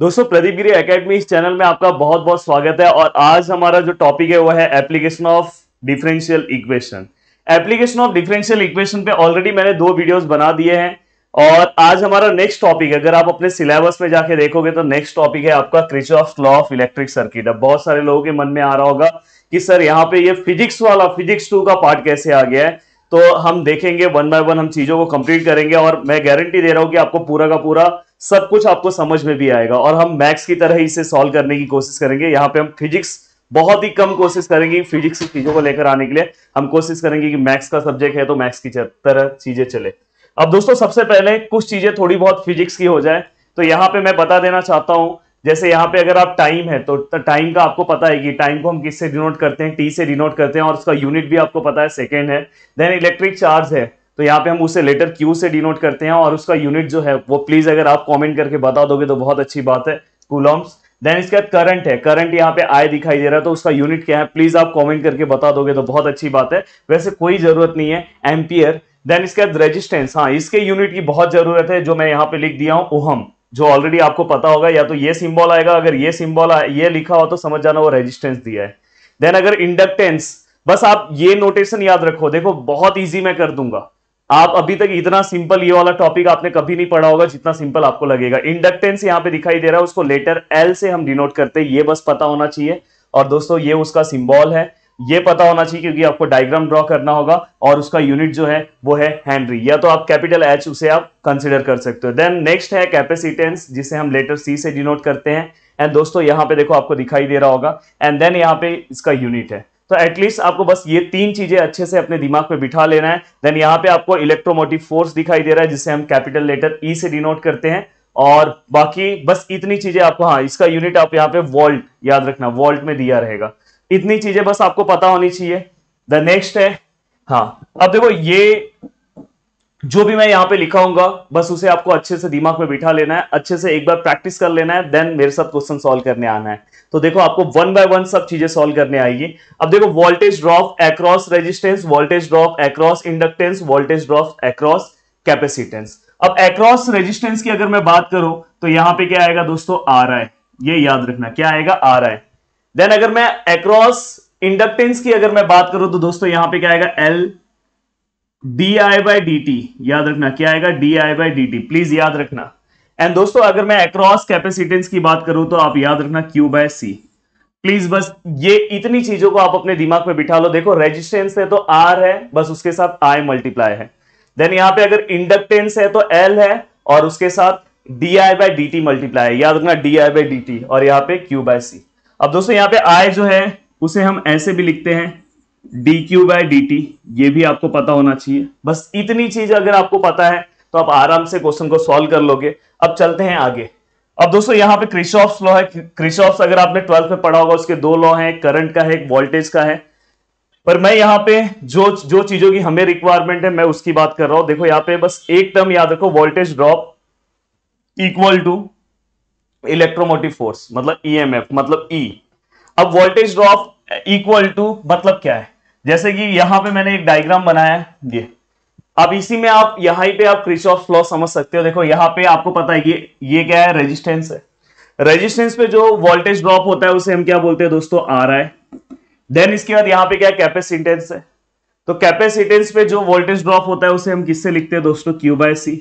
दोस्तों प्रदीप गिरी अकेडमी इस चैनल में आपका बहुत बहुत स्वागत है और आज हमारा जो टॉपिक है वो है application of differential equation application of differential equation पे ऑलरेडी मैंने दो वीडियोस बना दिए हैं और आज हमारा नेक्स्ट टॉपिक अगर आप अपने सिलेबस में जाके देखोगे तो नेक्स्ट टॉपिक है आपका Kirchhoff's law of electric circuit अब बहुत सारे लोगों के मन में आ रहा होगा कि सर यहाँ पे ये फिजिक्स वाला फिजिक्स टू का पार्ट कैसे आ गया है तो हम देखेंगे वन बाय वन हम चीजों को कंप्लीट करेंगे और मैं गारंटी दे रहा हूँ कि आपको पूरा का पूरा सब कुछ आपको समझ में भी आएगा और हम मैथ्स की तरह इसे सॉल्व करने की कोशिश करेंगे यहाँ पे हम फिजिक्स बहुत ही कम कोशिश करेंगे फिजिक्स की चीजों को लेकर आने के लिए हम कोशिश करेंगे कि मैथ्स का सब्जेक्ट है तो मैथ्स की तरह चीजें चले अब दोस्तों सबसे पहले कुछ चीजें थोड़ी बहुत फिजिक्स की हो जाए तो यहाँ पे मैं बता देना चाहता हूँ जैसे यहाँ पे अगर आप टाइम है तो टाइम का आपको पता है कि टाइम को हम किससे डिनोट करते हैं टी से डिनोट करते हैं और उसका यूनिट भी आपको पता है सेकेंड है देन इलेक्ट्रिक चार्ज है तो यहाँ पे हम उसे लेटर क्यू से डिनोट करते हैं और उसका यूनिट जो है वो प्लीज अगर आप कमेंट करके बता दोगे तो बहुत अच्छी बात है कूलॉम्स देन इसके बाद करंट है करंट यहाँ पे आय दिखाई दे रहा है तो उसका यूनिट क्या है प्लीज आप कमेंट करके बता दोगे तो बहुत अच्छी बात है वैसे कोई जरूरत नहीं है एम्पियर देन इसके बाद रेजिस्टेंस हाँ इसके यूनिट की बहुत जरूरत है जो मैं यहाँ पे लिख दिया हूँ ओहम जो ऑलरेडी आपको पता होगा या तो ये सिंबल आएगा अगर ये सिंबल ये लिखा हो तो समझ जाना वो रेजिस्टेंस दिया है देन अगर इंडक्टेंस बस आप ये नोटेशन याद रखो देखो बहुत ईजी मैं कर दूंगा आप अभी तक इतना सिंपल ये वाला टॉपिक आपने कभी नहीं पढ़ा होगा जितना सिंपल आपको लगेगा इंडक्टेंस यहाँ पे दिखाई दे रहा है उसको लेटर एल से हम डिनोट करते हैं ये बस पता होना चाहिए और दोस्तों ये उसका सिंबल है ये पता होना चाहिए क्योंकि आपको डायग्राम ड्रॉ करना होगा और उसका यूनिट जो है वो है हेनरी या तो आप कैपिटल एच उसे आप कंसिडर कर सकते हो देन नेक्स्ट है कैपेसिटेंस जिसे हम लेटर सी से डिनोट करते हैं एंड दोस्तों यहाँ पे देखो आपको दिखाई दे रहा होगा एंड देन यहाँ पे इसका यूनिट है तो एटलीस्ट आपको बस ये तीन चीजें अच्छे से अपने दिमाग पे बिठा लेना है देन यहाँ पे आपको इलेक्ट्रोमोटिव फोर्स दिखाई दे रहा है जिसे हम कैपिटल लेटर ई से डिनोट करते हैं और बाकी बस इतनी चीजें आपको हाँ इसका यूनिट आप यहाँ पे वॉल्ट याद रखना वॉल्ट में दिया रहेगा इतनी चीजें बस आपको पता होनी चाहिए द नेक्स्ट है हाँ अब देखो ये जो भी मैं यहाँ पे लिखाऊंगा बस उसे आपको अच्छे से दिमाग में बिठा लेना है अच्छे से एक बार प्रैक्टिस कर लेना है देन मेरे साथ क्वेश्चन सॉल्व करने आना है तो देखो आपको वन बाय वन सब चीजें सॉल्व करने आएगी अब देखो voltage drop across resistance voltage drop across inductance voltage drop across capacitance अब एक्रॉस रेजिस्टेंस की अगर मैं बात करूं तो यहां पे क्या आएगा दोस्तों आर आई ये याद रखना क्या आएगा आर आई देन अगर मैं एक्रॉस इंडक्टेंस की अगर मैं बात करूं तो दोस्तों यहां पे क्या आएगा L D I by D T याद रखना क्या आएगा D I by D T please याद रखना एंड दोस्तों अगर मैं अक्रॉस कैपेसिटेंस की बात करूं तो आप याद रखना क्यू बाय सी प्लीज बस ये इतनी चीजों को आप अपने दिमाग में बिठा लो देखो रेजिस्टेंस है तो आर है बस उसके साथ आई मल्टीप्लाई है देन यहां पे अगर इंडक्टेंस है तो एल है और उसके साथ D I by D T multiply याद रखना D I by D T और यहाँ पे क्यू बाय सी अब दोस्तों यहाँ पे आई जो है उसे हम ऐसे भी लिखते हैं D Q by D T ये भी आपको पता होना चाहिए बस इतनी चीज अगर आपको पता है तो आप आराम से क्वेश्चन को सॉल्व कर लोगे अब चलते हैं आगे अब दोस्तों यहाँ पे क्रिशॉफ्स लॉ है क्रिशॉफ्स अगर आपने ट्वेल्थ में पढ़ा होगा उसके दो लॉ हैं करंट का है एक वोल्टेज का है पर मैं यहाँ पे जो जो चीजों की हमें रिक्वायरमेंट है मैं उसकी बात कर रहा हूं देखो यहाँ पे बस एक टर्म याद रखो voltage drop equal to electromotive force मतलब एफ e मतलब ई e। अब वोल्टेज ड्रॉप इक्वल टू मतलब क्या है जैसे कि यहां पे मैंने एक डायग्राम बनाया ये अब इसी में आप यहां पे आप क्रिशॉफ लॉ समझ सकते हो देखो यहाँ पे आपको पता है कि ये क्या है रेजिस्टेंस है रेजिस्टेंस पे जो वोल्टेज ड्रॉप होता है उसे हम क्या बोलते हैं दोस्तों आ रहा है देन इसके बाद यहाँ पे क्या कैपेसिटेंस है तो कैपेसिटेंस पे जो वोल्टेज ड्रॉप होता है उसे हम किससे लिखते हैं दोस्तों क्यू बाय सी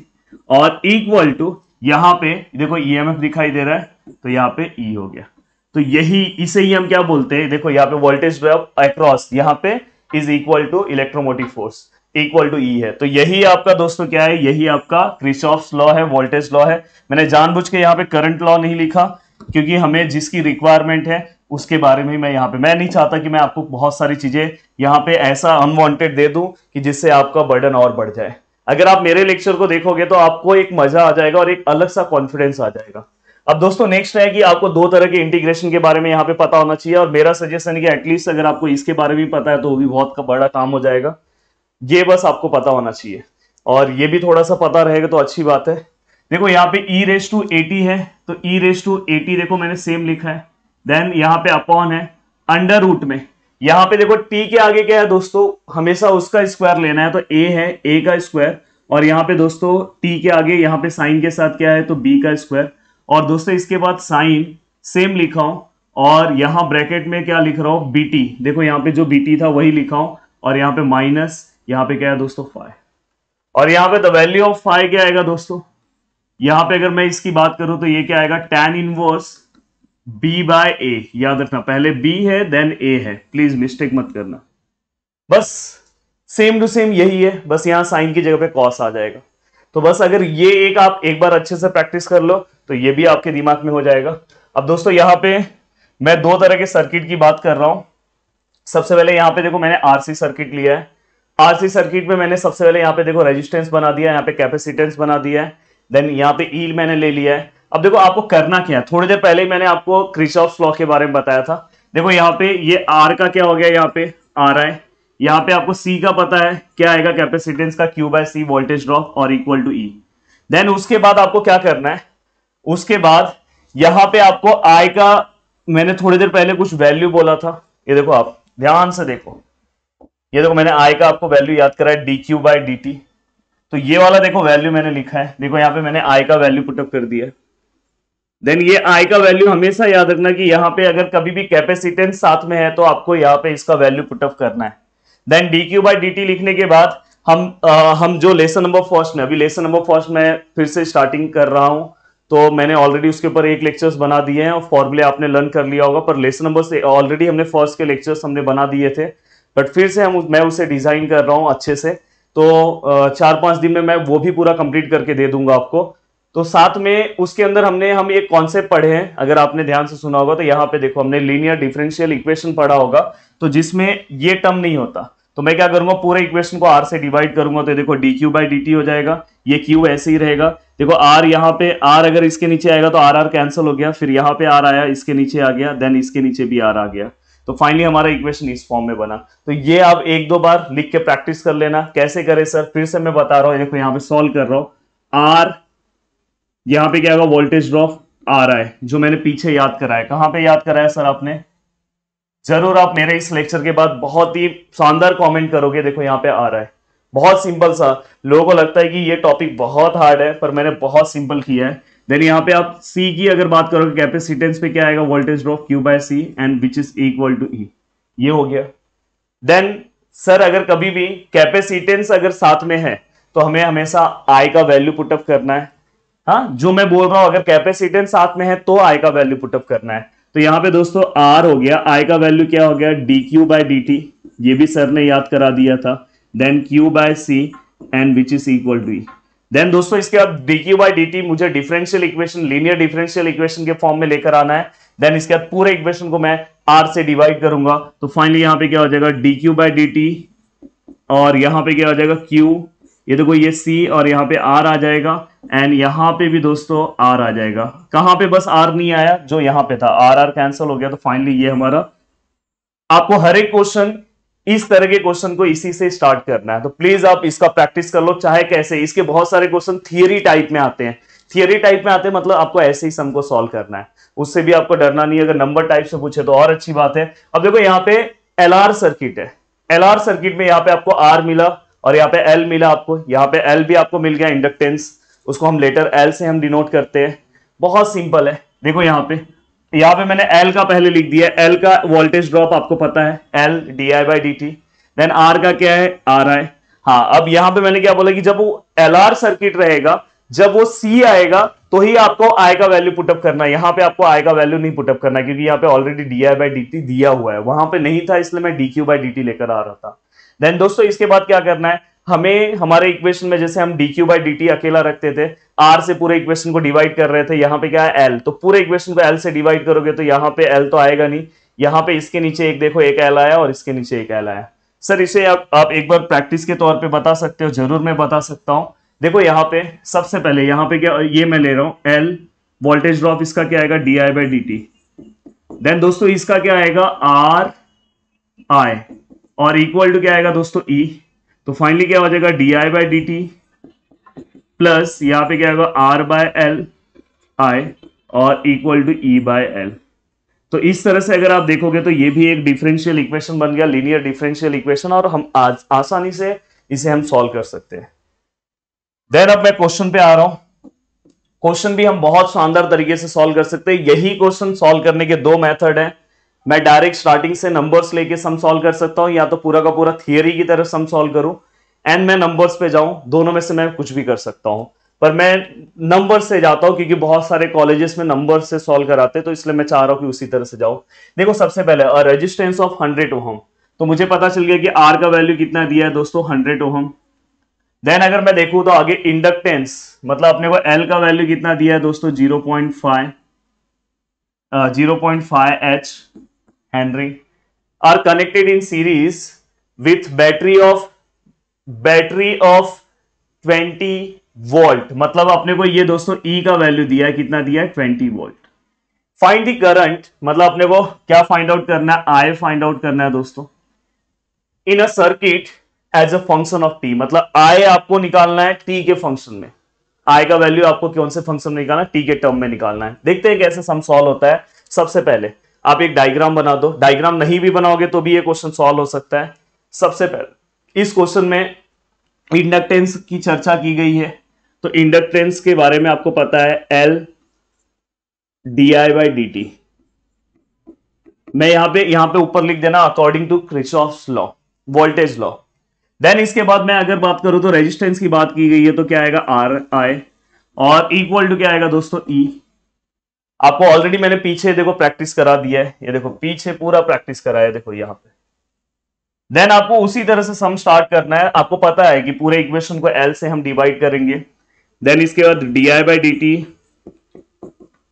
और इक्वल टू यहाँ पे देखो एफ e दिखाई दे रहा है तो यहाँ पे ई e हो गया तो यही इसे ही हम क्या बोलते हैं देखो यहाँ पे वोल्टेज ड्रॉप अक्रॉस यहाँ पे is equal to electromotive force equal to E है तो यही आपका दोस्तों क्या है यही आपका क्रिशॉफ्स लॉ है वोल्टेज लॉ है मैंने जानबूझ के यहाँ पे करंट लॉ नहीं लिखा क्योंकि हमें जिसकी रिक्वायरमेंट है उसके बारे में मैं यहाँ पे मैं नहीं चाहता कि मैं आपको बहुत सारी चीजें यहाँ पे ऐसा अनवांटेड दे दूं कि जिससे आपका बर्डन और बढ़ जाए अगर आप मेरे लेक्चर को देखोगे तो आपको एक मजा आ जाएगा और एक अलग सा कॉन्फिडेंस आ जाएगा अब दोस्तों नेक्स्ट है कि आपको दो तरह के इंटीग्रेशन के बारे में यहाँ पे पता होना चाहिए और मेरा सजेशन है कि एटलीस्ट अगर आपको इसके बारे में पता है तो वो भी बहुत बड़ा काम हो जाएगा ये बस आपको पता होना चाहिए और ये भी थोड़ा सा पता रहेगा तो अच्छी बात है देखो यहाँ पे ई रेस टू एटी है तो ई रेस टू एटी देखो मैंने सेम लिखा है देन यहाँ पे अपॉन है अंडर रूट में यहाँ पे देखो टी के आगे क्या है दोस्तों हमेशा उसका स्क्वायर लेना है तो ए है ए का स्क्वायर और यहाँ पे दोस्तों टी के आगे यहाँ पे साइन के साथ क्या है तो बी का स्क्वायर और दोस्तों इसके बाद साइन सेम लिखा हूं और यहाँ ब्रैकेट में क्या लिख रहा हूं बी देखो यहाँ पे जो बी था वही लिखा हूं और यहाँ पे माइनस यहां पे क्या है दोस्तों फाइव और यहां पे द वैल्यू ऑफ फाइव क्या आएगा दोस्तों यहाँ पे अगर मैं इसकी बात करूं तो ये क्या आएगा tan inverse B by A याद रखना पहले बी है देन ए है प्लीज मिस्टेक मत करना बस सेम टू सेम यही है बस यहाँ साइन की जगह पे कॉस आ जाएगा तो बस अगर ये एक आप एक बार अच्छे से प्रैक्टिस कर लो तो ये भी आपके दिमाग में हो जाएगा अब दोस्तों यहाँ पे मैं दो तरह के सर्किट की बात कर रहा हूं सबसे पहले यहां पे देखो मैंने आरसी सर्किट लिया है आरसी सर्किट में मैंने सबसे पहले यहाँ पे देखो रेजिस्टेंस बना दिया यहाँ पे कैपेसिटेंस बना दिया है देन यहाँ पे ईल मैंने ले लिया है अब देखो आपको करना क्या है थोड़ी देर पहले ही मैंने आपको क्रिचॉफ लॉ के बारे में बताया था देखो यहाँ पे ये आर का क्या हो गया यहाँ पे आर आए यहाँ पे आपको सी का पता है क्या आएगा कैपेसिटेंस का Q by C voltage drop और इक्वल टू ई देन उसके बाद आपको क्या करना है उसके बाद यहाँ पे आपको आई का मैंने थोड़ी देर पहले कुछ वैल्यू बोला था ये देखो आप ध्यान से देखो ये देखो मैंने आई का आपको वैल्यू याद करा है D Q by D T तो ये वाला देखो वैल्यू मैंने लिखा है देखो यहाँ पे मैंने आई का वैल्यू पुटअप कर दिया देन ये आई का वैल्यू हमेशा याद रखना कि यहाँ पे अगर कभी भी कैपेसिटेंस साथ में है तो आपको यहाँ पे इसका वैल्यू पुटअप करना है then D Q by D T लिखने के बाद हम आ, हम जो लेसन नंबर फर्स्ट में अभी लेसन नंबर फर्स्ट में फिर से स्टार्टिंग कर रहा हूँ तो मैंने ऑलरेडी उसके ऊपर एक लेक्चर्स बना दिए हैं और फॉर्मुले आपने लर्न कर लिया होगा पर लेसन नंबर से ऑलरेडी हमने फर्स्ट के लेक्चर्स हमने बना दिए थे बट फिर से हम मैं उसे डिज़ाइन कर रहा हूँ अच्छे से तो चार पांच दिन में मैं वो भी पूरा कंप्लीट करके दे दूंगा आपको तो साथ में उसके अंदर हमने हम एक कॉन्सेप्ट पढ़े हैं अगर आपने ध्यान से सुना होगा तो यहाँ पे देखो हमने लीनियर डिफरेंशियल इक्वेशन पढ़ा होगा तो जिसमें ये टर्म नहीं होता तो मैं क्या करूंगा पूरे इक्वेशन को आर से डिवाइड करूंगा तो देखो D Q by D T हो जाएगा ये क्यू ऐसे ही रहेगा देखो आर यहाँ पे आर अगर इसके नीचे आएगा तो आर आर कैंसिल हो गया फिर यहाँ पे आर आया इसके नीचे आ गया देन इसके नीचे भी आर आ गया तो फाइनली हमारा इक्वेशन इस फॉर्म में बना तो ये आप एक दो बार लिख के प्रैक्टिस कर लेना कैसे करें सर फिर से मैं बता रहा हूं देखो यहां पे सॉल्व कर रहा हूं आर यहाँ पे क्या होगा वोल्टेज ड्रॉप आ रहा है जो मैंने पीछे याद कराया कहाँ पे याद कराया सर आपने जरूर आप मेरे इस लेक्चर के बाद बहुत ही शानदार कॉमेंट करोगे देखो यहां पर आ रहा है बहुत सिंपल सा लोगों को लगता है कि ये टॉपिक बहुत हार्ड है पर मैंने बहुत सिंपल किया है देन यहाँ पे आप सी की अगर बात करोगे कैपेसिटेंस पे क्या आएगा voltage drop Q by C and which is equal to E ये हो गया देन सर अगर कभी भी कैपेसिटेंस अगर साथ में है तो हमें हमेशा आई का वैल्यू पुटअप करना है हा? जो मैं बोल रहा हूं अगर कैपेसिटेंस साथ में है तो आई का वैल्यू पुटअप करना है तो यहाँ पे दोस्तों आर हो गया आई का वैल्यू क्या हो गया D Q by D T ये भी सर ने याद करा दिया था then Q by C and which is equal to E then दोस्तों इसके बाद डीक्यू बाई डी मुझे differential equation linear differential equation के फॉर्म में लेकर आना है देन इसके बाद पूरे इक्वेशन को मैं आर से डिवाइड करूंगा तो फाइनली यहां पे क्या हो जाएगा D Q by D T और यहां पे क्या हो जाएगा क्यू ये देखो ये सी और यहाँ पे आर आ जाएगा एंड यहाँ पे भी दोस्तों आर आ जाएगा कहां पे बस आर नहीं आया जो यहाँ पे था आर आर कैंसिल हो गया तो फाइनली ये हमारा आपको हर एक क्वेश्चन इस तरह के क्वेश्चन को इसी से स्टार्ट करना है तो प्लीज आप इसका प्रैक्टिस कर लो चाहे कैसे इसके बहुत सारे क्वेश्चन थियरी टाइप में आते हैं थियरी टाइप में आते हैं मतलब आपको ऐसे ही सम को सॉल्व करना है उससे भी आपको डरना नहीं अगर नंबर टाइप से पूछे तो और अच्छी बात है अब देखो यहाँ पे एल सर्किट है एल सर्किट में यहाँ पे आपको आर मिला और यहाँ पे एल मिला आपको यहाँ पे एल भी आपको मिल गया इंडक्टेंस उसको हम लेटर एल से हम डिनोट करते हैं बहुत सिंपल है देखो यहाँ पे यहां पे मैंने एल का पहले लिख दिया एल का वोल्टेज ड्रॉप आपको पता है L D I by D T then R का क्या है आर आई हाँ अब यहां पे मैंने क्या बोला कि जब वो एल आर सर्किट रहेगा जब वो सी आएगा तो ही आपको आई का वैल्यू पुटअप करना है यहां पे आपको आई का वैल्यू नहीं पुटअप करना क्योंकि यहां पे already D I by D T दिया हुआ है वहां पे नहीं था इसलिए मैं D Q by D T लेकर आ रहा था देन दोस्तों इसके बाद क्या करना है हमें हमारे इक्वेशन में जैसे हम D Q by D T अकेला रखते थे आर से पूरे इक्वेशन को डिवाइड कर रहे थे यहाँ पे क्या है एल तो पूरे इक्वेशन को एल से डिवाइड करोगे तो यहाँ पे एल तो आएगा नहीं यहाँ पे इसके नीचे एक देखो एक एल आया और इसके नीचे एक एल आया सर इसे आप, आप एक बार प्रैक्टिस के तौर पे बता सकते हो जरूर मैं बता सकता हूँ देखो यहाँ पे सबसे पहले यहाँ पे क्या ये मैं ले रहा हूँ एल वोल्टेज ड्रॉप इसका क्या आएगा D I by D T then दोस्तों इसका क्या आएगा आर आई और इक्वल टू क्या आएगा दोस्तों ई e. तो फाइनली क्या हो जाएगा D I by D T plus यहाँ पे क्या होगा आर बाय एल आई और equal to E by L तो इस तरह से अगर आप देखोगे तो ये भी एक डिफरेंशियल इक्वेशन बन गया लीनियर डिफरेंशियल इक्वेशन और हम आज आसानी से इसे हम सॉल्व कर सकते हैं देन अब मैं क्वेश्चन पे आ रहा हूं क्वेश्चन भी हम बहुत शानदार तरीके से सॉल्व कर सकते हैं यही क्वेश्चन सॉल्व करने के दो मेथड हैं मैं डायरेक्ट स्टार्टिंग से नंबर्स लेके सम सॉल्व कर सकता हूँ या तो पूरा का पूरा थियरी की तरह सम सॉल्व करूँ एंड मैं नंबर्स पे जाऊँ दोनों में से मैं कुछ भी कर सकता हूँ पर मैं नंबर से जाता हूँ क्योंकि बहुत सारे कॉलेजेस में नंबर से सॉल्व कराते तो इसलिए मैं चाह रहा हूँ कि उसी तरह से जाओ देखो सबसे पहले रजिस्टेंस ऑफ हंड्रेड ओहम तो मुझे पता चल गया कि आर का वैल्यू कितना दिया है दोस्तों हंड्रेड ओहम देन अगर मैं देखूँ तो आगे इंडक्टेंस मतलब अपने को एल का वैल्यू कितना दिया है दोस्तों zero point five zero point five H Henry are connected in series with battery of battery of 20 volt मतलब अपने को ये दोस्तों E का वैल्यू दिया है कितना दिया है 20 volt फाइंड the current मतलब अपने को क्या फाइंड आउट करना है I फाइंड आउट करना है दोस्तों in a circuit as a function of T मतलब आई आपको निकालना है टी के फंक्शन में आई का वैल्यू आपको कौन से फंक्शन में निकालना टी के टर्म में निकालना है देखते हैं कैसे सम सॉल्व होता है सबसे पहले आप एक डायग्राम बना दो डायग्राम नहीं भी बनाओगे तो भी ये क्वेश्चन सॉल्व हो सकता है सबसे पहले इस क्वेश्चन में इंडक्टेंस की चर्चा की गई है तो इंडक्टेंस के बारे में आपको पता है L D I by D T मैं यहां पे यहां पे ऊपर लिख देना according to Kirchhoff's law voltage law then इसके बाद मैं अगर बात करूं तो रेजिस्टेंस की बात की गई है तो क्या आएगा आर आई और इक्वल टू क्या आएगा दोस्तों ई e. आपको ऑलरेडी मैंने पीछे देखो प्रैक्टिस करा दिया है ये देखो पीछे पूरा प्रैक्टिस कराया देखो यहाँ पे देन आपको उसी तरह से सम स्टार्ट करना है आपको पता है कि पूरे इक्वेशन को एल से हम डिवाइड करेंगे देन इसके बाद D I by D T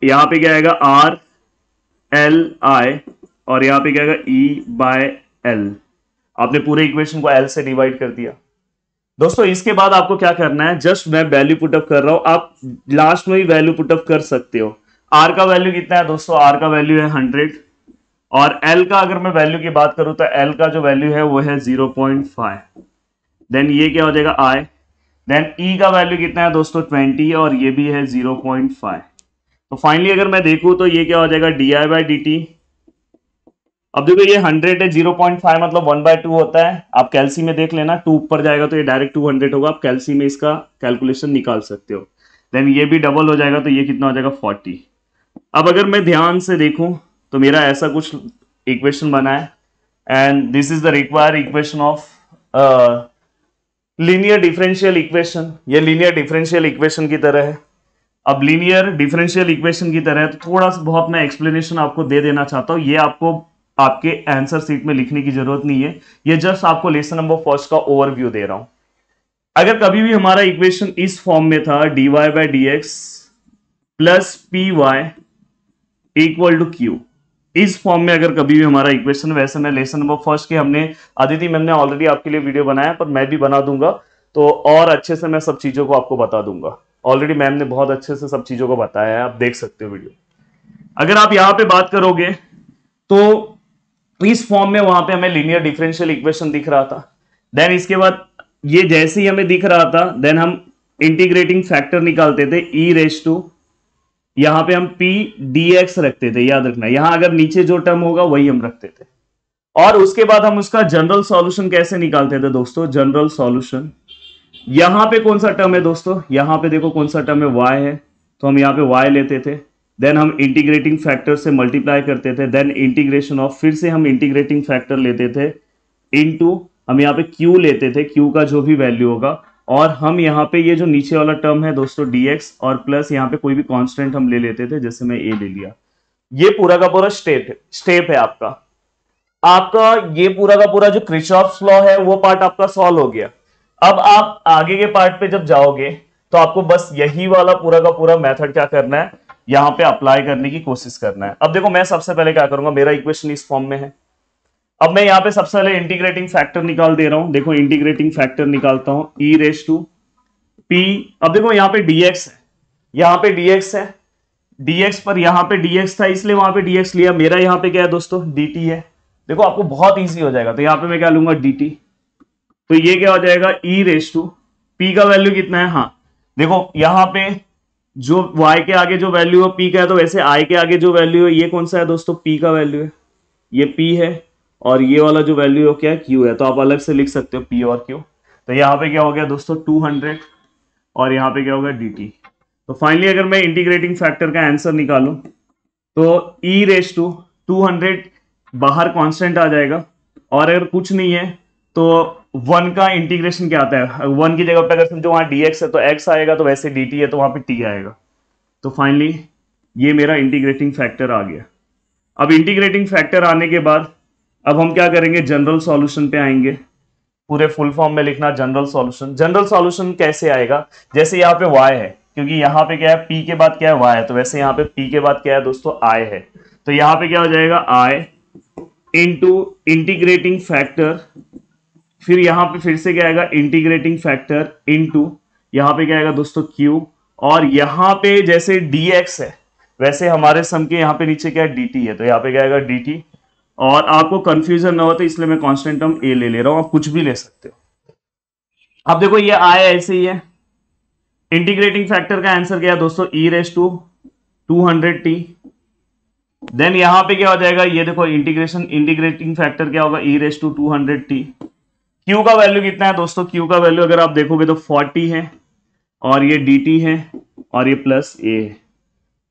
यहां पे क्या आएगा आर एल आई और यहां पे क्या आएगा ई बाय एल आपने पूरे इक्वेशन को एल से डिवाइड कर दिया दोस्तों इसके बाद आपको क्या करना है जस्ट मैं वैल्यू पुटअप कर रहा हूं आप लास्ट में भी वैल्यू पुटअप कर सकते हो आर का वैल्यू कितना है दोस्तों आर का वैल्यू है हंड्रेड और एल का अगर मैं वैल्यू की बात करूं तो एल का जो वैल्यू है वो है जीरो पॉइंट फाइव देन ये क्या हो जाएगा आई देन ई का वैल्यू कितना है दोस्तों ट्वेंटी और ये भी है जीरो पॉइंट फाइव तो फाइनली अगर मैं देखूं तो ये क्या हो जाएगा D I by D T अब देखो ये हंड्रेड है जीरो पॉइंट फाइव मतलब वन बाय टू होता है आप कैलसी में देख लेना टू ऊपर जाएगा तो ये डायरेक्ट टू हंड्रेड होगा आप कैलसी में इसका कैलकुलेशन निकाल सकते हो देन ये भी डबल हो जाएगा तो ये कितना हो जाएगा फोर्टी अब अगर मैं ध्यान से देखूं तो मेरा ऐसा कुछ इक्वेशन बना है and this is the require equation of linear differential equation ये लीनियर डिफरेंशियल इक्वेशन की तरह है अब लीनियर डिफरेंशियल इक्वेशन की तरह है तो थोड़ा सा बहुत मैं एक्सप्लेनेशन आपको दे देना चाहता हूँ ये आपको आपके आंसर सीट में लिखने की जरूरत नहीं है ये जस्ट आपको लेसन नंबर फर्स्ट का ओवरव्यू दे रहा हूं अगर कभी भी हमारा इक्वेशन इस फॉर्म में था dy Y by D X plus P Y equal to Q इस फॉर्म में अगर कभी भी हमारा इक्वेशन वैसे है लेसन नंबर फर्स्ट के हमने अदिति मैम ने ऑलरेडी आपके लिए वीडियो बनाया पर मैं भी बना दूंगा तो और अच्छे से मैं सब चीज़ों को आपको बता दूंगा ऑलरेडी मैम ने बहुत अच्छे से सब चीज़ों को बताया है आप देख सकते हो वीडियो अगर आप यहां पे बात करोगे तो इस फॉर्म में वहां पे हमें लीनियर डिफरेंशियल इक्वेशन दिख रहा था देन इसके बाद ये जैसे ही हमें दिख रहा था देन हम इंटीग्रेटिंग फैक्टर निकालते थे ई रेस टू यहां पे हम पी dx रखते थे याद रखना यहां अगर नीचे जो टर्म होगा वही हम रखते थे और उसके बाद हम उसका जनरल सॉल्यूशन कैसे निकालते थे दोस्तों जनरल सॉल्यूशन यहां पे कौन सा टर्म है दोस्तों यहां पे देखो कौन सा टर्म है वाई है तो हम यहाँ पे वाई लेते थे देन हम इंटीग्रेटिंग फैक्टर से मल्टीप्लाई करते थे देन इंटीग्रेशन ऑफ फिर से हम इंटीग्रेटिंग फैक्टर लेते थे इन हम यहाँ पे क्यू लेते थे क्यू का जो भी वैल्यू होगा और हम यहाँ पे ये जो नीचे वाला टर्म है दोस्तों dx और प्लस यहाँ पे कोई भी कांस्टेंट हम ले लेते थे जैसे मैं a ले लिया ये पूरा का पूरा स्टेप स्टेप है आपका आपका ये पूरा का पूरा जो क्रिचॉफ्स लॉ है वो पार्ट आपका सॉल्व हो गया अब आप आगे के पार्ट पे जब जाओगे तो आपको बस यही वाला पूरा का पूरा मेथड क्या करना है यहां पे अप्लाई करने की कोशिश करना है अब देखो मैं सबसे पहले क्या करूंगा मेरा इक्वेशन इस फॉर्म में है अब मैं यहां पे सबसे पहले इंटीग्रेटिंग फैक्टर निकाल दे रहा हूं देखो इंटीग्रेटिंग फैक्टर निकालता हूं ई रेस टू पी अब देखो यहां पे dx है यहां पे dx है dx पर यहां पे dx था इसलिए वहां पे dx लिया मेरा यहां पे क्या है दोस्तों dt है देखो आपको बहुत ईजी हो जाएगा तो यहां पे मैं क्या लूंगा dt तो ये क्या हो जाएगा ई रेस टू पी का वैल्यू कितना है हाँ देखो यहां पे जो y के आगे जो वैल्यू है p का है तो वैसे i के आगे जो वैल्यू है ये कौन सा है दोस्तों p का वैल्यू है ये p है और ये वाला जो वैल्यू है क्या क्यू है तो आप अलग से लिख सकते हो पी और क्यू तो यहाँ पे क्या हो गया दोस्तों 200 और यहाँ पे क्या हो डी dt तो फाइनली अगर मैं इंटीग्रेटिंग फैक्टर का आंसर निकालू तो e रेस टू टू बाहर कांस्टेंट आ जाएगा और अगर कुछ नहीं है तो वन का इंटीग्रेशन क्या आता है वन की जगह पे अगर समझो वहां dx है तो x आएगा तो वैसे dt है तो वहां पे t आएगा तो फाइनली ये मेरा इंटीग्रेटिंग फैक्टर आ गया अब इंटीग्रेटिंग फैक्टर आने के बाद अब हम क्या करेंगे जनरल सॉल्यूशन पे आएंगे पूरे फुल फॉर्म में लिखना जनरल सॉल्यूशन जनरल सॉल्यूशन कैसे आएगा जैसे यहाँ पे वाई है क्योंकि यहाँ पे क्या है पी के बाद क्या है वाई है तो वैसे यहाँ पे पी के बाद क्या है दोस्तों आय है तो यहाँ पे क्या हो जाएगा आई इंटू इंटीग्रेटिंग फैक्टर फिर यहाँ पे फिर से क्या आएगा इंटीग्रेटिंग फैक्टर इंटू यहाँ पे क्या आएगा दोस्तों क्यू और यहाँ पे जैसे डी है वैसे हमारे सम के यहाँ पे नीचे क्या है टी है तो यहाँ पे क्या आएगा टी और आपको कंफ्यूजन ना हो तो इसलिए मैं कॉन्स्टेंट टर्म ए ले ले रहा हूं आप कुछ भी ले सकते हो अब देखो ये आया ऐसे ही है इंटीग्रेटिंग फैक्टर का आंसर क्या है दोस्तों E raise to two hundred T then यहां पे क्या हो जाएगा ये देखो इंटीग्रेशन इंटीग्रेटिंग फैक्टर क्या होगा E raise to two hundred T Q का वैल्यू कितना है दोस्तों क्यू का वैल्यू अगर आप देखोगे तो फोर्टी है और ये डी है और ये प्लस ए है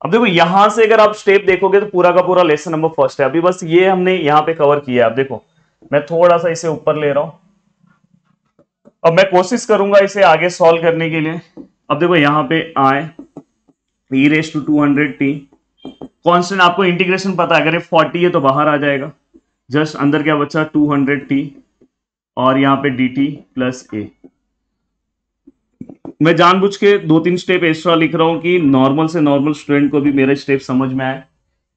अब देखो यहां से अगर आप स्टेप देखोगे तो पूरा का पूरा लेसन नंबर फर्स्ट है अभी बस ये हमने यहाँ पे कवर किया है अब देखो मैं थोड़ा सा इसे ऊपर ले रहा हूं अब मैं कोशिश करूंगा इसे आगे सॉल्व करने के लिए अब देखो यहाँ पे आए E raise to two hundred T constant आपको इंटीग्रेशन पता है अगर ये फोर्टी है तो बाहर आ जाएगा जस्ट अंदर क्या बच्चा टू हंड्रेड टी और यहाँ पे डी टी प्लस ए मैं जानबूझ के दो तीन स्टेप एक्स्ट्रा लिख रहा हूं कि नॉर्मल से नॉर्मल स्टूडेंट को भी मेरे स्टेप समझ में आए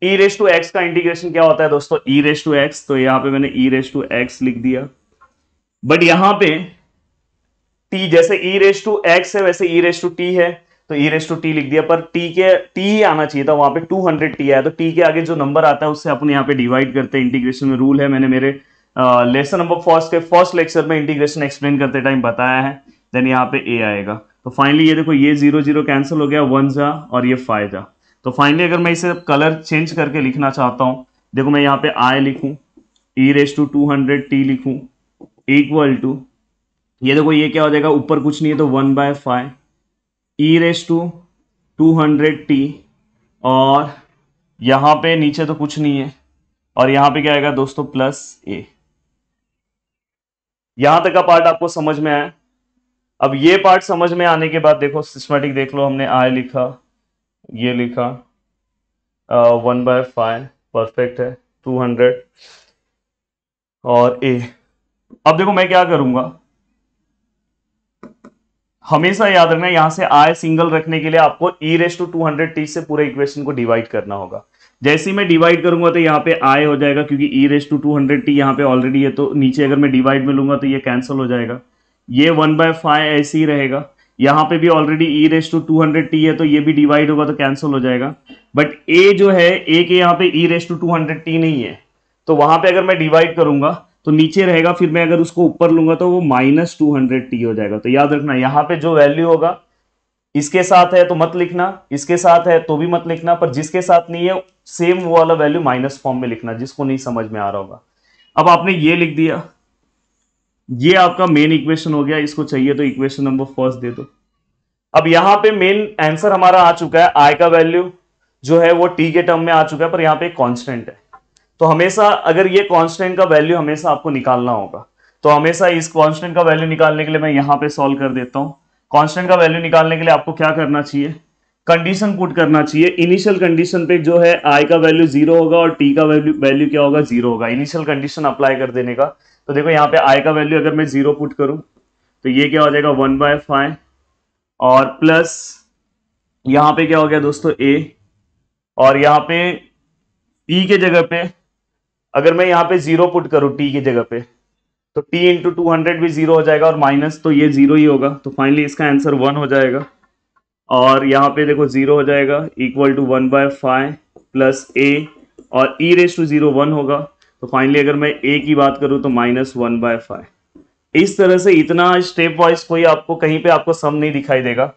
ई रेस टू एक्स का इंटीग्रेशन क्या होता है दोस्तों ई रेस टू एक्स तो यहाँ पे मैंने ई रेस टू एक्स लिख दिया बट यहां पे टी जैसे ई रेस टू एक्स है वैसे ई रेस टू टी है तो ई रेस टू टी लिख दिया पर टी के टी ही आना चाहिए था वहां पे हंड्रेड टी आया तो टी के आगे जो नंबर आता है उससे अपने यहाँ पे डिवाइड करते हैं इंटीग्रेशन में रूल है मैंने मेरे लेसन नंबर फर्स्ट के फर्स्ट लेक्चर में इंटीग्रेशन एक्सप्लेन करते टाइम बताया है देन यहाँ पे ए आएगा तो फाइनली ये देखो ये जीरो जीरो कैंसिल हो गया वन जा और ये फाइव जा तो फाइनली अगर मैं इसे कलर चेंज करके लिखना चाहता हूं देखो मैं यहाँ पे आई लिखू E raise to two hundred T लिखू इक्वल टू ये देखो ये क्या हो जाएगा ऊपर कुछ नहीं है तो one by five E raise to two hundred T और यहाँ पे नीचे तो कुछ नहीं है और यहाँ पे क्या आएगा दोस्तों प्लस ए यहां तक का पार्ट आपको समझ में आया अब ये पार्ट समझ में आने के बाद देखो सिस्टमेटिक देख लो हमने आई लिखा ये लिखा वन बाय फाइव परफेक्ट है टू हंड्रेड और ए अब देखो मैं क्या करूंगा हमेशा याद रखना यहां से आय सिंगल रखने के लिए आपको E raise to two hundred T से पूरे इक्वेशन को डिवाइड करना होगा जैसे ही मैं डिवाइड करूंगा तो यहाँ पे आय हो जाएगा क्योंकि E raise to two hundred T यहाँ पे ऑलरेडी है तो नीचे अगर मैं डिवाइड में लूंगा तो ये कैंसिल हो जाएगा ये वन बाय फाइव ऐसे ही रहेगा यहाँ पे भी already E raise to two hundred T है तो ये भी डिवाइड होगा तो कैंसिल हो जाएगा बट ए जो है ए के यहाँ पे E raise to two hundred T नहीं है तो वहां पे अगर मैं डिवाइड करूंगा तो नीचे रहेगा फिर मैं अगर उसको ऊपर लूंगा तो वो माइनस टू हंड्रेड टी हो जाएगा तो याद रखना यहाँ पे जो वैल्यू होगा इसके साथ है तो मत लिखना इसके साथ है तो भी मत लिखना पर जिसके साथ नहीं है सेम वो वाला वैल्यू माइनस फॉर्म में लिखना जिसको नहीं समझ में आ रहा होगा अब आपने ये लिख दिया ये आपका मेन इक्वेशन हो गया इसको चाहिए तो इक्वेशन नंबर फर्स्ट दे दो अब यहां पे मेन आंसर हमारा आ चुका है आई का वैल्यू जो है वो टी के टर्म में आ चुका है पर यहाँ पे कांस्टेंट है तो हमेशा अगर ये कांस्टेंट का वैल्यू हमेशा आपको निकालना होगा तो हमेशा इस कांस्टेंट का वैल्यू निकालने के लिए मैं यहाँ पे सॉल्व कर देता हूं कांस्टेंट का वैल्यू निकालने के लिए आपको क्या करना चाहिए कंडीशन पुट करना चाहिए इनिशियल कंडीशन पे जो है आई का वैल्यू जीरो होगा और टी का वैल्यू वैल्यू क्या होगा जीरो होगा इनिशियल कंडीशन अप्लाई कर देने का तो देखो यहाँ पे आई का वैल्यू अगर मैं जीरो पुट करूँ तो ये क्या हो जाएगा वन बाय फाइव और प्लस यहाँ पे क्या हो गया दोस्तों ए और यहाँ पे टी के जगह पे अगर मैं यहाँ पे जीरो पुट करूँ टी की जगह पे तो टी इंटू टू हंड्रेड भी जीरो हो जाएगा और माइनस तो ये जीरो ही होगा तो फाइनली इसका आंसर वन हो जाएगा और यहाँ पे देखो जीरो हो जाएगा equal to one by five plus A और E raise to zero one होगा तो फाइनली अगर मैं ए की बात करूँ तो माइनस वन बाय फाइव इस तरह से इतना स्टेप वाइज कोई आपको कहीं पे आपको सम नहीं दिखाई देगा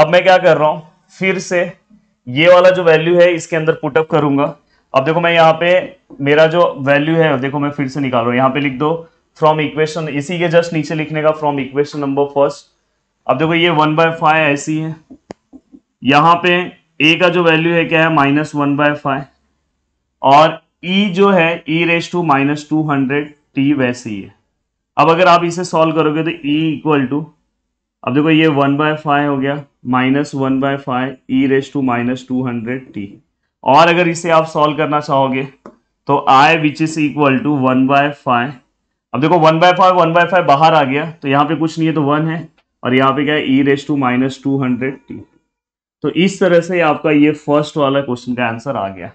अब मैं क्या कर रहा हूँ फिर से ये वाला जो वैल्यू है इसके अंदर पुटअप करूंगा अब देखो मैं यहाँ पे मेरा जो वैल्यू है देखो मैं फिर से निकाल रहा हूँ यहाँ पे लिख दो फ्रॉम इक्वेशन इसी के जस्ट नीचे लिखने का फ्रॉम इक्वेशन नंबर फर्स्ट अब देखो ये वन बाय फाइव ऐसी है यहां पे ए का जो वैल्यू है क्या है माइनस वन बाय फाइव और ई e जो है E raise to minus two hundred T वैसे ही है अब अगर आप इसे सॉल्व करोगे तो ई इक्वल टू अब देखो ये वन बाय फाइव हो गया minus one by five E raise to minus two hundred T और अगर इसे आप सॉल्व करना चाहोगे तो I which is equal to one by five अब देखो one by five one by five बाहर आ गया तो यहाँ पे कुछ नहीं है तो वन है और यहाँ पे क्या है E raise to minus two hundred T तो इस तरह से आपका ये फर्स्ट वाला क्वेश्चन का आंसर आ गया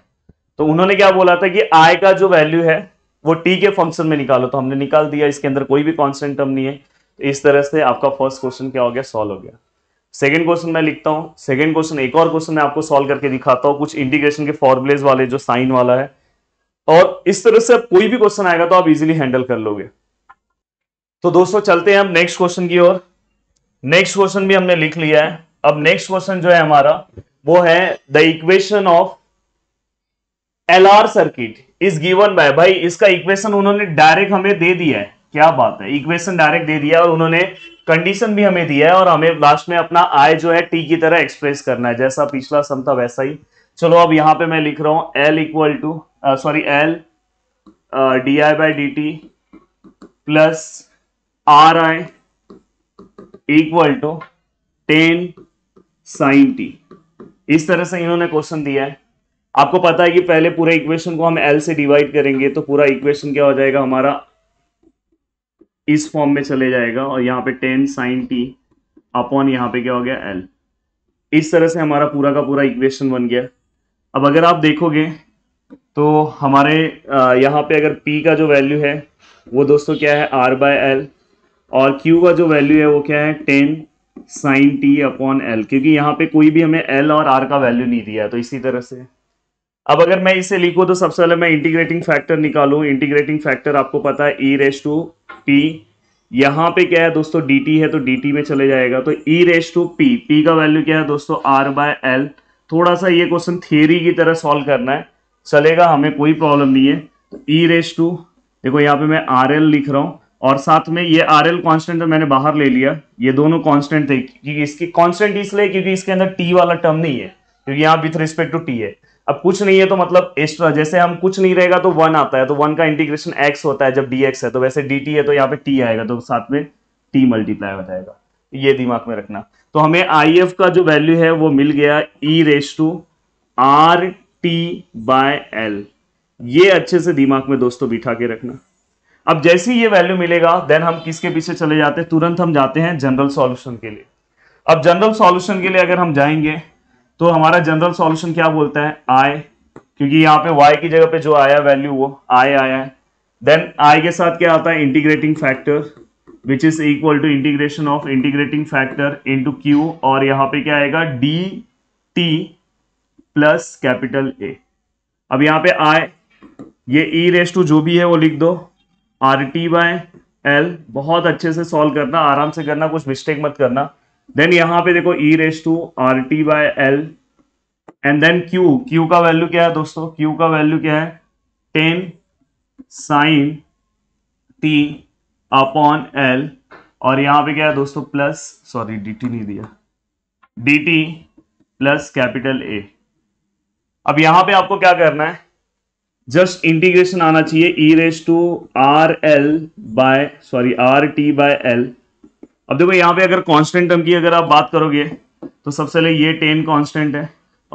तो उन्होंने क्या बोला था कि आय का जो वैल्यू है वो टी के फंक्शन में निकालो तो हमने निकाल दिया इसके अंदर कोई भी कॉन्स्टेंट टर्म नहीं है तो इस तरह से आपका फर्स्ट क्वेश्चन क्या हो गया सॉल्व हो गया सेकेंड क्वेश्चन मैं लिखता हूँ सेकेंड क्वेश्चन एक और क्वेश्चन मैं आपको सॉल्व करके दिखाता हूँ कुछ इंटीग्रेशन के फॉर्मुलेज वाले जो साइन वाला है और इस तरह से कोई भी क्वेश्चन आएगा तो आप इजिली हैंडल कर लोगे तो दोस्तों चलते हैं हम नेक्स्ट क्वेश्चन की ओर नेक्स्ट क्वेश्चन भी हमने लिख लिया है अब नेक्स्ट क्वेश्चन जो है हमारा वो है the equation of L R circuit is given by भाई इसका इक्वेशन उन्होंने डायरेक्ट हमें दे दिया है क्या बात है इक्वेशन डायरेक्ट दे दिया और उन्होंने कंडीशन भी हमें दिया है और हमें लास्ट में अपना आई जो है टी की तरह एक्सप्रेस करना है जैसा पिछला सम था वैसा ही चलो अब यहां पे मैं लिख रहा हूं L equal to sorry L D I by D T plus R I equal to ten sine T इस तरह से इन्होंने क्वेश्चन दिया है आपको पता है कि पहले पूरा इक्वेशन को हम एल से डिवाइड करेंगे तो पूरा इक्वेशन क्या हो जाएगा हमारा इस फॉर्म में चले जाएगा और यहाँ पे टेन साइन टी अपॉन यहाँ पे क्या हो गया एल इस तरह से हमारा पूरा का पूरा इक्वेशन बन गया अब अगर आप देखोगे तो हमारे यहाँ पे अगर पी का जो वैल्यू है वो दोस्तों क्या है आर बाय एल और क्यू का जो वैल्यू है वो क्या है ten sine T upon L क्योंकि यहां पे कोई भी हमें एल और आर का वैल्यू नहीं दिया तो इसी तरह से अब अगर मैं इसे लिखूं तो सबसे पहले मैं इंटीग्रेटिंग फैक्टर निकालू इंटीग्रेटिंग फैक्टर आपको पता है ई रेस टू पी यहां पे क्या है दोस्तों डी टी है तो डी टी में चले जाएगा तो ई रेस टू पी पी का वैल्यू क्या है दोस्तों आर बाय एल थोड़ा सा ये क्वेश्चन थियरी की तरह सॉल्व करना है चलेगा हमें कोई प्रॉब्लम नहीं है तो ई रेस टू देखो यहाँ पे मैं आर एल लिख रहा हूं और साथ में ये आर एल कॉन्स्टेंट तो मैंने बाहर ले लिया ये दोनों कॉन्स्टेंट थे क्योंकि इसकी कॉन्स्टेंट इसलिए क्योंकि इसके अंदर टी वाला टर्म नहीं है क्योंकि यहाँ विथ रिस्पेक्ट टू टी है अब कुछ नहीं है तो मतलब एक्स्ट्रा जैसे हम कुछ नहीं रहेगा तो वन आता है तो वन का इंटीग्रेशन एक्स होता है जब डी है तो वैसे डी टी है तो यहाँ पे टी आएगा तो साथ में टी मल्टीप्लाई हो जाएगा ये दिमाग में रखना तो हमें आई एफ का जो वैल्यू है वो मिल गया E raise to R T by L ये अच्छे से दिमाग में दोस्तों बिठा के रखना अब जैसे ही ये वैल्यू मिलेगा देन हम किसके पीछे चले जाते हैं तुरंत हम जाते हैं जनरल सॉल्यूशन के लिए अब जनरल सॉल्यूशन के लिए अगर हम जाएंगे तो हमारा जनरल सॉल्यूशन क्या बोलता है आय क्योंकि यहाँ पे वाई की जगह पे जो आया वैल्यू वो आय आया है देन आय के साथ क्या आता है integrating factor which is equal to integration of integrating factor to Q और यहाँ पे क्या आएगा D T plus capital A अब यहाँ पे आय ये ई रेस्ट टू जो भी है वो लिख दो आर टी बाय एल बहुत अच्छे से सॉल्व करना आराम से करना कुछ मिस्टेक मत करना देन यहां पे देखो E raise to R T by L and then Q Q का वैल्यू क्या है दोस्तों क्यू का वैल्यू क्या है ten sine T upon L और यहां पे क्या है दोस्तों प्लस सॉरी टी नहीं दिया टी प्लस कैपिटल ए अब यहां पे आपको क्या करना है जस्ट इंटीग्रेशन आना चाहिए E raise to R L by sorry R T by L अब देखो यहां पे अगर कांस्टेंट टर्म की अगर आप बात करोगे तो सबसे पहले ये टेन कांस्टेंट है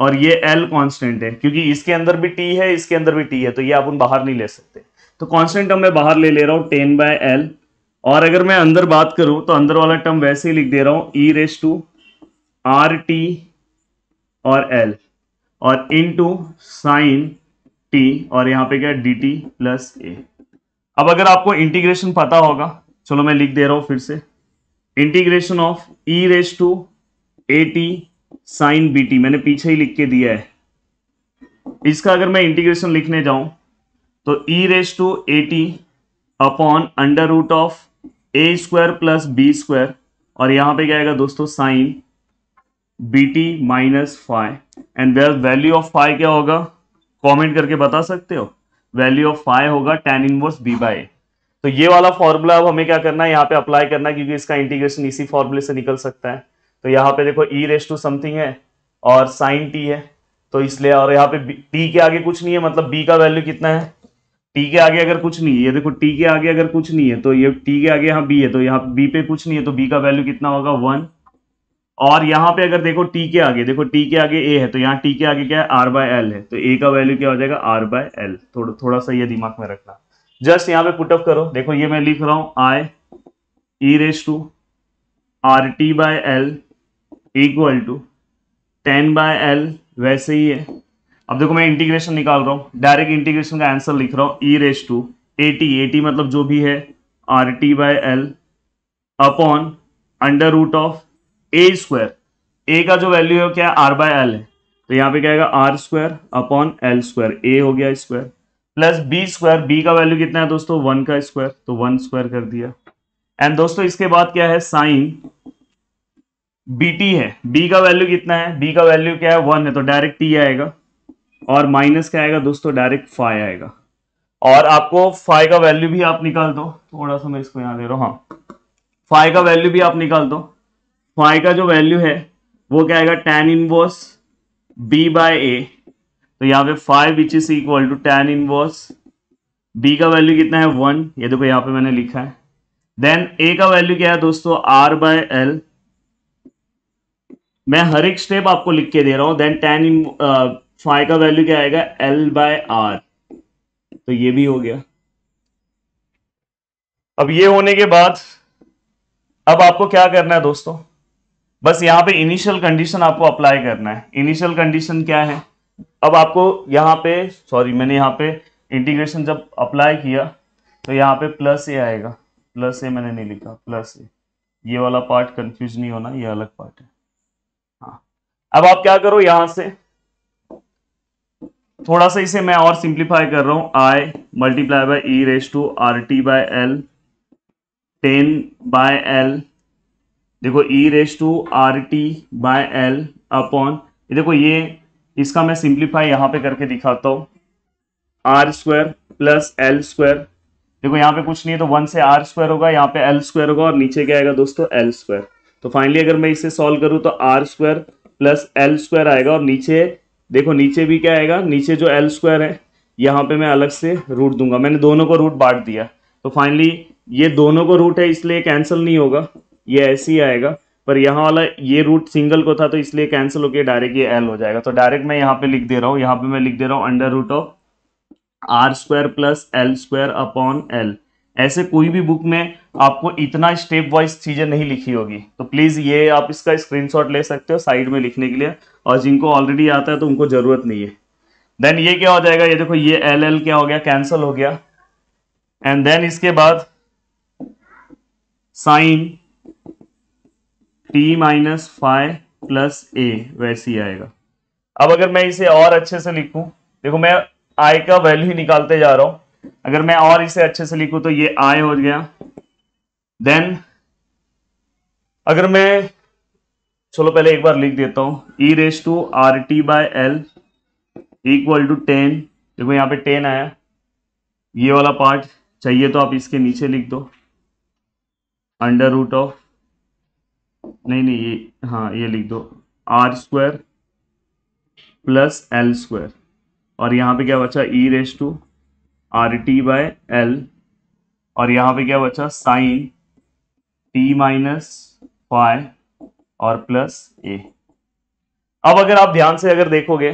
और ये एल कांस्टेंट है क्योंकि इसके अंदर भी टी है इसके अंदर भी टी है तो ये आप उन बाहर नहीं ले सकते तो कांस्टेंट टर्म मैं बाहर ले ले रहा हूं टेन बाय एल और अगर मैं अंदर बात करूं तो अंदर वाला टर्म वैसे ही लिख दे रहा हूं ई रेस टू आर टी और एल और इन टू साइन टी और यहाँ पे क्या डी टी प्लस ए अब अगर आपको इंटीग्रेशन पता होगा चलो मैं लिख दे रहा हूं फिर से integration of E raise to A T sine B T मैंने पीछे ही लिख के दिया है इसका अगर मैं इंटीग्रेशन लिखने जाऊं तो ई raise to A T upon under root of A square plus B square और यहाँ पे क्या आएगा दोस्तों sine B T minus five and value of five क्या होगा कमेंट करके बता सकते हो वैल्यू ऑफ फाइव होगा टेन इनवर्स बी बाई तो ये वाला फॉर्मूला अब हमें क्या करना है यहाँ पे अप्लाई करना है क्योंकि इसका इंटीग्रेशन इसी फॉर्मूले से निकल सकता है तो यहाँ पे देखो ई रेस टू समथिंग है और साइन टी है तो इसलिए और यहाँ पे टी के आगे कुछ नहीं है मतलब बी का वैल्यू कितना है टी के आगे अगर कुछ नहीं है ये देखो टी के आगे अगर कुछ नहीं है तो ये टी के आगे यहाँ बी है तो यहाँ बी पे कुछ नहीं है तो बी का वैल्यू कितना होगा वन और यहाँ पे अगर देखो टी के आगे देखो टी के आगे ए है तो यहाँ टी के आगे क्या है आर बाय एल है तो ए का वैल्यू क्या हो जाएगा आर बाय एल थोड़ा थोड़ा सा ये दिमाग में रखना जस्ट यहाँ पे पुटअप करो देखो ये मैं लिख रहा हूं I E raise to R T by L equal to ten by L वैसे ही है अब देखो मैं इंटीग्रेशन निकाल रहा हूँ डायरेक्ट इंटीग्रेशन का आंसर लिख रहा हूँ E raise to A T A T मतलब जो भी है R T by L upon under root of A square A का जो वैल्यू है क्या आर बाय एल है तो यहां पे क्या आएगा R square upon L square A हो गया square plus B square B का वैल्यू कितना है दोस्तों वन का स्क्वायर तो वन स्क्वायर कर दिया एंड दोस्तों इसके बाद क्या है साइन बीटी है बी का वैल्यू कितना है बी का वैल्यू क्या है वन है तो डायरेक्ट टी आएगा और माइनस क्या आएगा दोस्तों डायरेक्ट फाइव आएगा और आपको फाइव का वैल्यू भी आप निकाल दो थोड़ा सा मैं इसको यहां दे रहा हूं हाँ फाइव का वैल्यू भी आप निकाल दो फाइव का जो वैल्यू है वो क्या आएगा tan inverse B by A तो यहाँ पे five which is equal to tan inverse B का वैल्यू कितना है वन ये देखो यहाँ पे मैंने लिखा है देन ए का वैल्यू क्या है दोस्तों आर बाय एल मैं हर एक स्टेप आपको लिख के दे रहा हूं देन टेन इन फाइव का वैल्यू क्या आएगा एल बाय आर तो ये भी हो गया अब ये होने के बाद अब आपको क्या करना है दोस्तों बस यहाँ पे इनिशियल कंडीशन आपको अप्लाई करना है इनिशियल कंडीशन क्या है अब आपको यहाँ पे सॉरी मैंने यहाँ पे इंटीग्रेशन जब अप्लाई किया तो यहाँ पे प्लस ए आएगा प्लस ए मैंने नहीं लिखा प्लस ए ये वाला पार्ट कंफ्यूज नहीं होना ये अलग पार्ट है हाँ अब आप क्या करो यहाँ से थोड़ा सा इसे मैं और सिंप्लीफाई कर रहा हूँ I multiply by E raise to R T by L ten by L देखो E raise to R T by L upon देखो ये इसका मैं सिंप्लीफाई यहाँ पे करके दिखाता हूं R square plus L square देखो यहां पे कुछ नहीं है तो वन से आर स्क्वायर होगा यहां पे एल स्क्वायर होगा और नीचे क्या आएगा दोस्तों एल स्क्वायर तो फाइनली अगर मैं इसे सॉल्व करूँ तो R square plus L square आएगा और नीचे देखो नीचे भी क्या आएगा नीचे जो एल स्क्वायर है यहाँ पे मैं अलग से रूट दूंगा मैंने दोनों को रूट बांट दिया तो फाइनली ये दोनों को रूट है इसलिए कैंसिल नहीं होगा ये ऐसे ही आएगा पर यहाँ वाला ये रूट सिंगल को था तो इसलिए कैंसिल होकर डायरेक्ट ये एल हो जाएगा तो डायरेक्ट मैं यहाँ पे लिख दे रहा हूँ यहाँ पे मैं लिख दे रहा हूँ under root of R square plus L square upon L ऐसे कोई भी बुक में आपको इतना स्टेप वाइज चीज़ें नहीं लिखी होगी तो प्लीज़ ये आप इसका स्क्रीनशॉट ले सकते हो साइड में लिखने के लिए और जिनको ऑलरेडी आता है तो उनको ज़रूरत नहीं है देन ये क्या हो जाएगा ये देखो ये एल एल क्या हो गया कैंसिल हो गया एंड देन इसके बाद sine T minus five plus A वैसे ही आएगा अब अगर मैं इसे और अच्छे से लिखूं देखो मैं आय का वैल्यू ही निकालते जा रहा हूं अगर मैं और इसे अच्छे से लिखूं तो ये आय हो गया देन अगर मैं चलो पहले एक बार लिख देता हूं ई raise to R T by L equal to ten देखो यहाँ पे टेन आया ये वाला पार्ट चाहिए तो आप इसके नीचे लिख दो अंडर रूट ऑफ नहीं नहीं ये हाँ ये लिख दो R square plus L square और यहाँ पे क्या बचा e raise to R T by L और यहाँ पे क्या बचा साइन टी माइनस फाइव और प्लस ए अब अगर आप ध्यान से अगर देखोगे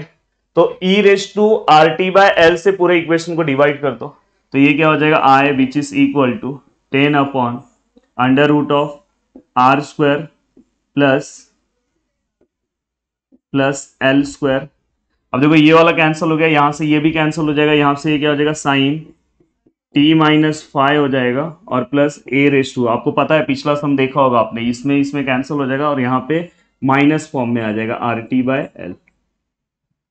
तो ई raise to R T by L से पूरे इक्वेशन को डिवाइड कर दो तो ये क्या हो जाएगा I which is equal to ten upon under root of R square plus plus L square अब देखो ये वाला कैंसिल हो गया यहां से ये भी कैंसिल हो जाएगा यहां से ये क्या हो जाएगा साइन टी माइनस फाइव हो जाएगा और प्लस ए रेस टू आपको पता है पिछला सम देखा होगा आपने इसमें इसमें कैंसिल हो जाएगा और यहां पे माइनस फॉर्म में आ जाएगा आर टी बाय एल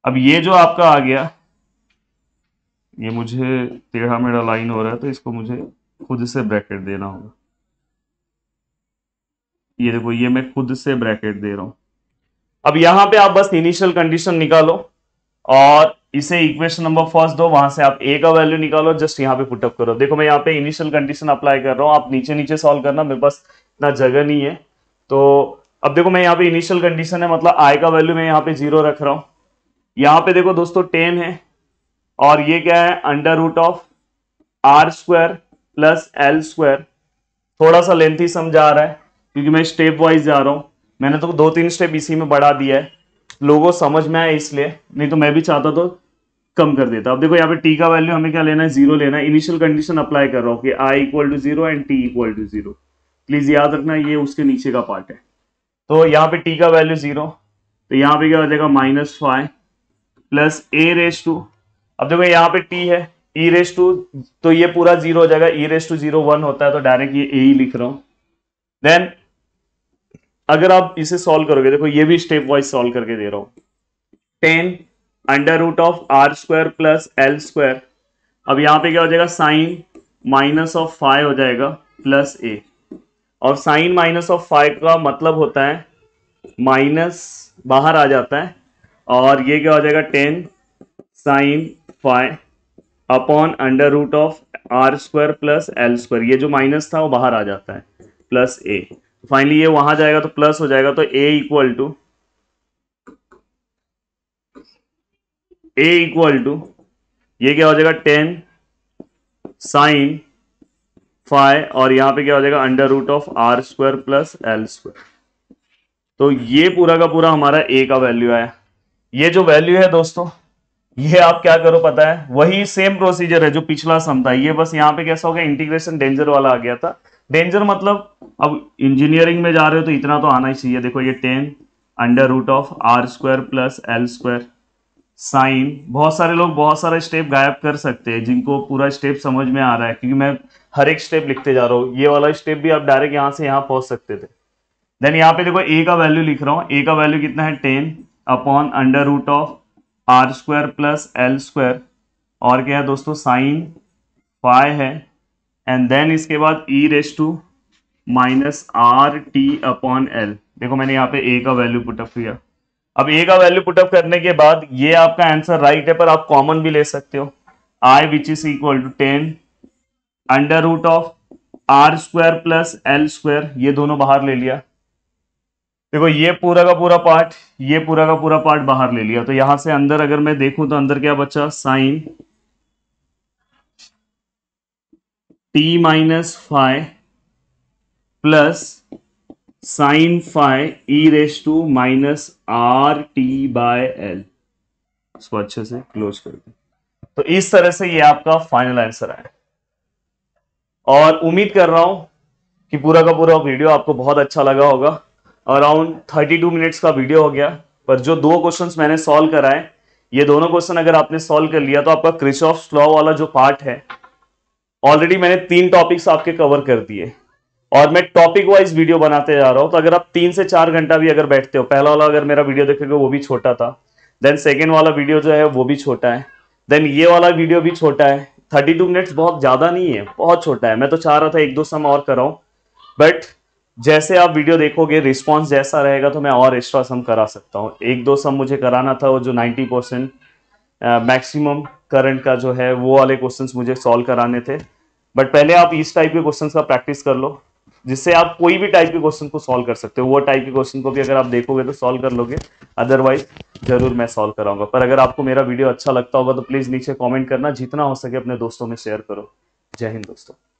अब ये जो आपका आ गया ये मुझे टेढ़ा मेढ़ा लाइन हो रहा है तो इसको मुझे खुद से ब्रैकेट देना होगा ये देखो ये मैं खुद से ब्रैकेट दे रहा हूं अब यहां पे आप बस इनिशियल कंडीशन निकालो और इसे इक्वेशन नंबर फर्स्ट दो वहां से आप ए का वैल्यू निकालो जस्ट यहाँ पे पुटअप करो देखो मैं यहाँ पे इनिशियल कंडीशन अप्लाई कर रहा हूँ आप नीचे नीचे सॉल्व करना मेरे पास इतना जगह नहीं है तो अब देखो मैं यहाँ पे इनिशियल कंडीशन है मतलब आई का वैल्यू मैं यहाँ पे जीरो रख रहा हूँ यहाँ पे देखो दोस्तों टेन है और ये क्या है under root of R square plus L square थोड़ा सा लेंथी समझा रहा है क्योंकि मैं स्टेप वाइज जा रहा हूँ मैंने तो दो तीन स्टेप इसी में बढ़ा दिया है लोगों समझ में आए इसलिए नहीं तो मैं भी चाहता तो कम कर देता अब देखो यहाँ पे टी का वैल्यू हमें क्या लेना है जीरो लेना है इनिशियल कंडीशन अप्लाई कर रहा हूँ कि I equal to zero and T equal to zero please याद रखना ये उसके नीचे का पार्ट है तो यहाँ पे टी का वैल्यू जीरो तो यहाँ पे क्या हो जाएगा minus five plus A raise to अब देखो यहाँ पे टी है ई रेस टू तो ये पूरा जीरो हो जाएगा ई रेस टू जीरो वन होता है तो डायरेक्ट ये ए ही लिख रहा हूँ देन अगर आप इसे सॉल्व करोगे देखो ये भी स्टेप वाइज सॉल्व करके दे रहा हूं ten under root of R square plus L square अब यहां पे क्या हो जाएगा साइन माइनस ऑफ फाइव हो जाएगा प्लस ए और साइन माइनस ऑफ फाइव का मतलब होता है माइनस बाहर आ जाता है और ये क्या हो जाएगा ten sine five upon under root of R square plus L square ये जो माइनस था वो बाहर आ जाता है प्लस ए फाइनली ये वहां जाएगा तो प्लस हो जाएगा तो A equal to A equal to ये क्या हो जाएगा टेन साइन फाइव और यहां पे क्या हो जाएगा under root of R square plus L square तो ये पूरा का पूरा हमारा ए का वैल्यू आया ये जो वैल्यू है दोस्तों ये आप क्या करो पता है वही सेम प्रोसीजर है जो पिछला सम था ये बस यहाँ पे कैसा हो गया इंटीग्रेशन डेंजर वाला आ गया था डेंजर मतलब अब इंजीनियरिंग में जा रहे हो तो इतना तो आना ही चाहिए देखो ये ten under root of R square plus L square sine बहुत सारे लोग बहुत सारे स्टेप गायब कर सकते हैं जिनको पूरा स्टेप समझ में आ रहा है क्योंकि मैं हर एक स्टेप लिखते जा रहा हूँ ये वाला स्टेप भी आप डायरेक्ट यहाँ से यहाँ पहुंच सकते थे देन यहाँ पे देखो ए का वैल्यू लिख रहा हूँ ए का वैल्यू कितना है ten upon under root of R square plus L square और क्या है दोस्तों साइन फाइव है एंड देन इसके बाद e raise to minus R T upon L देखो मैंने यहाँ पे ए का वैल्यू पुटअप किया अब ए का वैल्यू पुटअप करने के बाद ये आपका आंसर राइट है पर आप कॉमन भी ले सकते हो I which is equal to ten under root of R square plus L square ये दोनों बाहर ले लिया देखो ये पूरा का पूरा पार्ट ये पूरा का पूरा पार्ट बाहर ले लिया तो यहां से अंदर अगर मैं देखूं तो अंदर क्या बचा sine T minus five plus sine five E raise to minus R T by L इसको अच्छे से क्लोज कर दें तो इस तरह से ये आपका फाइनल आंसर आया और उम्मीद कर रहा हूं कि पूरा का पूरा वीडियो आपको बहुत अच्छा लगा होगा अराउंड 32 मिनट्स का वीडियो हो गया पर जो दो क्वेश्चंस मैंने सॉल्व कराए ये दोनों क्वेश्चन अगर आपने सॉल्व कर लिया तो आपका क्रिश ऑफ स्लॉ वाला जो पार्ट है ऑलरेडी मैंने तीन टॉपिक्स आपके कवर कर दिए और मैं टॉपिक वाइज वीडियो बनाते जा रहा हूं तो अगर आप तीन से चार घंटा भी अगर बैठते हो पहला वाला अगर मेरा वीडियो देखोगे वो भी छोटा था देन सेकेंड वाला वीडियो जो है वो भी छोटा है देन ये वाला वीडियो भी छोटा है थर्टी टू मिनट्स बहुत ज़्यादा नहीं है बहुत छोटा है मैं तो चाह रहा था एक दो सम और कराऊँ बट जैसे आप वीडियो देखोगे रिस्पॉन्स जैसा रहेगा तो मैं और एक्स्ट्रा सम करा सकता हूँ एक दो सम मुझे कराना था वो जो नाइन्टी परसेंट मैक्सिमम करंट का जो है वो वाले क्वेश्चंस मुझे सॉल्व कराने थे बट पहले आप इस टाइप के क्वेश्चंस का प्रैक्टिस कर लो जिससे आप कोई भी टाइप के क्वेश्चन को सॉल्व कर सकते हो वो टाइप के क्वेश्चन को भी अगर आप देखोगे तो सॉल्व कर लोगे अदरवाइज जरूर मैं सॉल्व कराऊंगा पर अगर आपको मेरा वीडियो अच्छा लगता होगा तो प्लीज नीचे कॉमेंट करना जितना हो सके अपने दोस्तों में शेयर करो जय हिंद दोस्तों